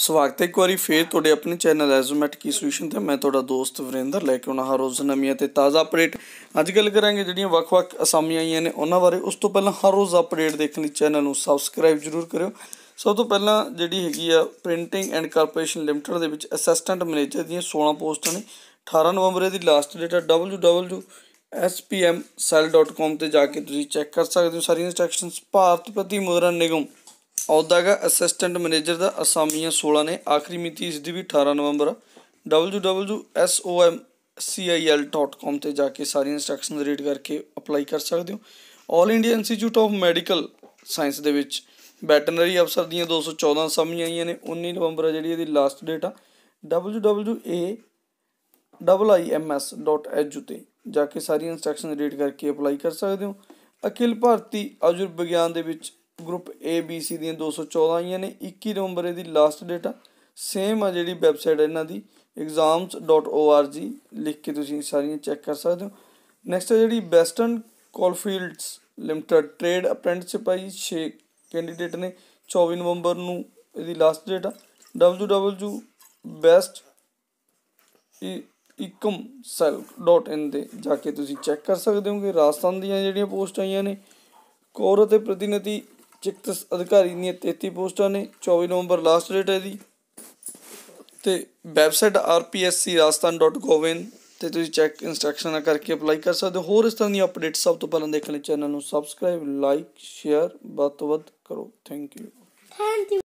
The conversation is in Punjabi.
ਸਵਾਗਤ ਹੈ ਇੱਕ ਵਾਰੀ ਫੇਰ ਤੁਹਾਡੇ ਆਪਣੇ ਚੈਨਲ ਐਜ਼ੋਮੈਟ ਕੀ ਸੋਲੂਸ਼ਨ ਤੇ ਮੈਂ ਤੁਹਾਡਾ ਦੋਸਤ ਵਰਿੰਦਰ ਲੈ ਕੇ ਆਉਣਾ ਹਰ ਰੋਜ਼ ਨਵੀਆਂ ਤੇ ਤਾਜ਼ਾ ਅਪਡੇਟ ਅੱਜ ਗੱਲ ਕਰਾਂਗੇ ਜਿਹੜੀਆਂ ਵੱਖ-ਵੱਖ ਅਸਾਮੀਆਂ ਆਈਆਂ ਨੇ ਉਹਨਾਂ ਬਾਰੇ ਉਸ ਤੋਂ ਪਹਿਲਾਂ ਹਰ ਰੋਜ਼ ਅਪਡੇਟ ਦੇਖਣ ਲਈ ਚੈਨਲ ਨੂੰ ਸਬਸਕ੍ਰਾਈਬ ਜ਼ਰੂਰ ਕਰਿਓ ਸਭ ਤੋਂ ਪਹਿਲਾਂ ਜਿਹੜੀ ਹੈਗੀ ਆ ਪ੍ਰਿੰਟਿੰਗ ਐਂਡ ਕਾਰਪੋਰੇਸ਼ਨ ਲਿਮਟਿਡ ਦੇ ਵਿੱਚ ਅਸਿਸਟੈਂਟ ਮੈਨੇਜਰ ਦੀਆਂ 16 ਪੋਸਟਾਂ ਨੇ 18 ਨਵੰਬਰ ਦੀ ਲਾਸਟ ਡੇਟ ਹੈ www.spmcell.com ਤੇ ਜਾ ਕੇ ਤੁਸੀਂ ਚੈੱਕ ਕਰ ਸਕਦੇ ਹੋ ਸਾਰੀਆਂ ਇਨਸਟਰਕਸ਼ਨਸ ਭਾਰਤ ਪ੍ਰਤੀ ਮੁਦਰਾ ਨਿਗਮ ਅਹੁਦਾ ਦਾ ਅਸਿਸਟੈਂਟ ਮੈਨੇਜਰ ਦਾ ਅਸਾਮੀਆਂ 16 ਨੇ ਆਖਰੀ ਮਿਤੀ ਇਸ ਦੀ ਵੀ 18 ਨਵੰਬਰ www.somcil.com ਤੇ ਜਾ ਕੇ ਸਾਰੀਆਂ ਇਨਸਟਰਕਸ਼ਨਸ ਰੀਡ ਕਰਕੇ ਅਪਲਾਈ ਕਰ ਸਕਦੇ ਹੋ 올 India institute of medical science ਦੇ ਵਿੱਚ ਵੈਟਰਨਰੀ ਅਫਸਰ ਦੀਆਂ 214 ਸਮੀਆਂ ਆਈਆਂ ਨੇ 19 ਨਵੰਬਰ ਜਿਹੜੀ ਇਹਦੀ ਲਾਸਟ ਡੇਟ ਆ www.aims.edu e ਤੇ ਜਾ ਕੇ ਸਾਰੀਆਂ ਇਨਸਟਰਕਸ਼ਨ ਰੀਡ ਕਰਕੇ ਅਪਲਾਈ ਕਰ ਸਕਦੇ ਹੋ ਅਖਿਲ ਭਾਰਤੀ ਆਯੁਰਵਿਗਿਆਨ ਦੇ ਵਿੱਚ ਗਰੁੱਪ ABC ਦੀਆਂ 214 ਆਈਆਂ ਨੇ 21 ਨਵੰਬਰ ਦੀ ਲਾਸਟ ਡੇਟ ਆ ਸੇਮ ਆ ਜਿਹੜੀ ਵੈਬਸਾਈਟ ਇਹਨਾਂ ਦੀ exams.org ਲਿਖ ਕੇ ਤੁਸੀਂ ਸਾਰੀਆਂ ਚੈੱਕ ਕਰ ਸਕਦੇ ਹੋ ਨੈਕਸਟ ਜਿਹੜੀ western coalfields limited trade apprenticeship ਆਈ 6 ਕੈਂਡੀਡੇਟ ਨੇ 24 ਨਵੰਬਰ ਨੂੰ ਇਹਦੀ ਲਾਸਟ ਡੇਟ ਆ www.best ecomself.in ਦੇ ਜਾ ਕੇ ਤੁਸੀਂ ਚੈੱਕ ਕਰ ਸਕਦੇ ਹੋਗੇ ਰਾਜਸਥਾਨ ਦੀਆਂ ਜਿਹੜੀਆਂ ਪੋਸਟ ਆਈਆਂ ਨੇ ਕੋਰ ਅਤੇ ਪ੍ਰਤੀਨਿਧੀ ਚਿਕਿਤਸ ਅਧਿਕਾਰੀ ਦੀਆਂ 33 ਪੋਸਟਾਂ ਨੇ 24 ਨਵੰਬਰ ਲਾਸਟ ਡੇਟ ਹੈ ਦੀ ਤੇ ਵੈਬਸਾਈਟ rpsc.rajasthan.gov.in ਤੇ ਤੁਸੀਂ ਚੈੱਕ ਇਨਸਟਰਕਸ਼ਨਾਂ ਕਰਕੇ ਅਪਲਾਈ ਕਰ ਸਕਦੇ ਹੋ ਹੋਰ ਇਸ ਤਰ੍ਹਾਂ ਦੀ ਅਪਡੇਟਸ ਸਭ ਤੋਂ ਪਹਿਲਾਂ ਦੇਖਣ ਲਈ ਚੈਨਲ ਨੂੰ ਸਬਸਕ੍ਰਾਈਬ ਲਾਈਕ ਸ਼ੇਅਰ ਬਤਵਤ ਕਰੋ ਥੈਂਕ ਯੂ ਥੈਂਕ ਯੂ